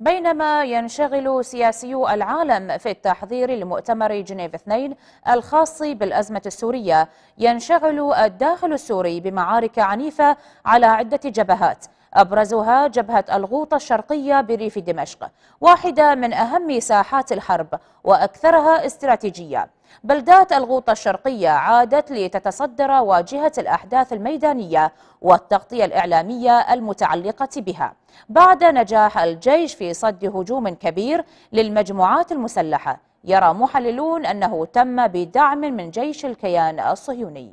بينما ينشغل سياسيو العالم في التحضير لمؤتمر جنيف 2 الخاص بالأزمة السورية ينشغل الداخل السوري بمعارك عنيفة على عدة جبهات أبرزها جبهة الغوطة الشرقية بريف دمشق واحدة من أهم ساحات الحرب وأكثرها استراتيجية بلدات الغوطة الشرقية عادت لتتصدر واجهة الأحداث الميدانية والتغطية الإعلامية المتعلقة بها بعد نجاح الجيش في صد هجوم كبير للمجموعات المسلحة يرى محللون أنه تم بدعم من جيش الكيان الصهيوني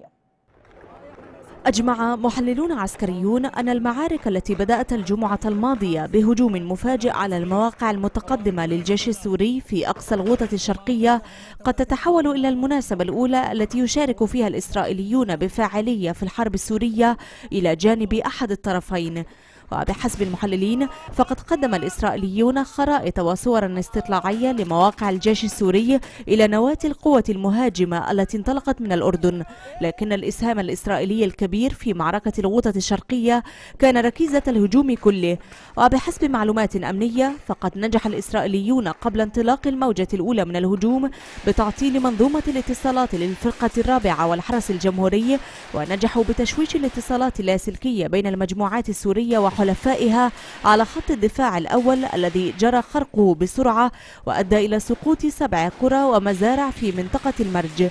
أجمع محللون عسكريون أن المعارك التي بدأت الجمعة الماضية بهجوم مفاجئ على المواقع المتقدمة للجيش السوري في أقصى الغوطة الشرقية قد تتحول إلى المناسبة الأولى التي يشارك فيها الإسرائيليون بفاعلية في الحرب السورية إلى جانب أحد الطرفين وبحسب المحللين فقد قدم الإسرائيليون خرائط وصورا استطلاعية لمواقع الجيش السوري إلى نواة القوة المهاجمة التي انطلقت من الأردن لكن الإسهام الإسرائيلي الكبير الكبير في معركة الغوطة الشرقية كان ركيزة الهجوم كله وبحسب معلومات أمنية فقد نجح الإسرائيليون قبل انطلاق الموجة الأولى من الهجوم بتعطيل منظومة الاتصالات للفرقة الرابعة والحرس الجمهوري ونجحوا بتشويش الاتصالات اللاسلكية بين المجموعات السورية وحلفائها على خط الدفاع الأول الذي جرى خرقه بسرعة وأدى إلى سقوط سبع قرى ومزارع في منطقة المرج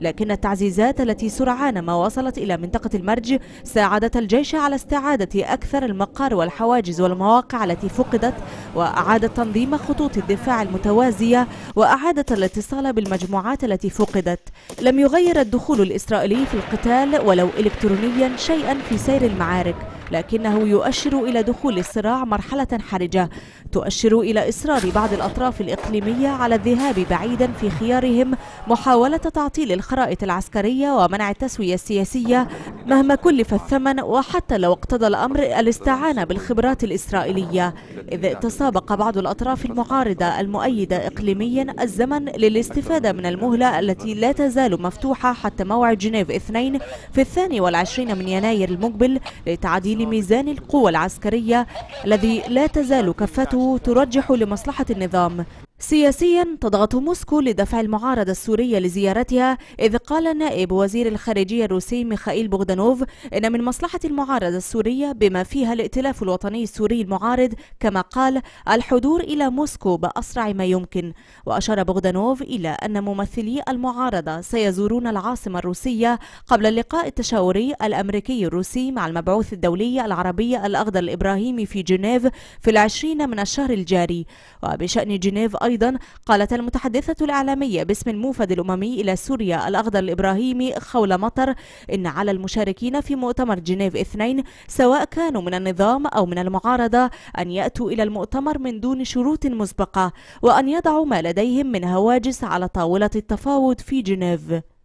لكن التعزيزات التي سرعان ما وصلت إلى منطقة المرج ساعدت الجيش على استعادة أكثر المقار والحواجز والمواقع التي فقدت وأعادت تنظيم خطوط الدفاع المتوازية وأعادت الاتصال بالمجموعات التي فقدت لم يغير الدخول الإسرائيلي في القتال ولو إلكترونيا شيئا في سير المعارك لكنه يؤشر إلى دخول الصراع مرحلة حرجة تؤشر إلى إصرار بعض الأطراف الإقليمية على الذهاب بعيدا في خيارهم محاولة تعطيل الخرائط العسكرية ومنع التسوية السياسية مهما كلف الثمن وحتى لو اقتضى الأمر الاستعانة بالخبرات الإسرائيلية إذ تسابق بعض الأطراف المعارضة المؤيدة إقليميا الزمن للاستفادة من المهلة التي لا تزال مفتوحة حتى موعد جنيف اثنين في الثاني والعشرين من يناير المقبل لتعديل لميزان ميزان القوى العسكرية الذي لا تزال كفته ترجح لمصلحة النظام سياسيا تضغط موسكو لدفع المعارضة السورية لزيارتها إذ قال نائب وزير الخارجية الروسي ميخائيل بوغدانوف إن من مصلحة المعارضة السورية بما فيها الائتلاف الوطني السوري المعارض كما قال الحضور إلى موسكو بأسرع ما يمكن وأشار بوغدانوف إلى أن ممثلي المعارضة سيزورون العاصمة الروسية قبل اللقاء التشاوري الأمريكي الروسي مع المبعوث الدولي العربي الأخضر الإبراهيمي في جنيف في العشرين من الشهر الجاري وبشأن جنيف أيضا قالت المتحدثة الإعلامية باسم الموفد الأممي إلى سوريا الأخضر الإبراهيمي خول مطر إن على المشاركين في مؤتمر جنيف اثنين سواء كانوا من النظام أو من المعارضة أن يأتوا إلى المؤتمر من دون شروط مسبقة وأن يضعوا ما لديهم من هواجس على طاولة التفاوض في جنيف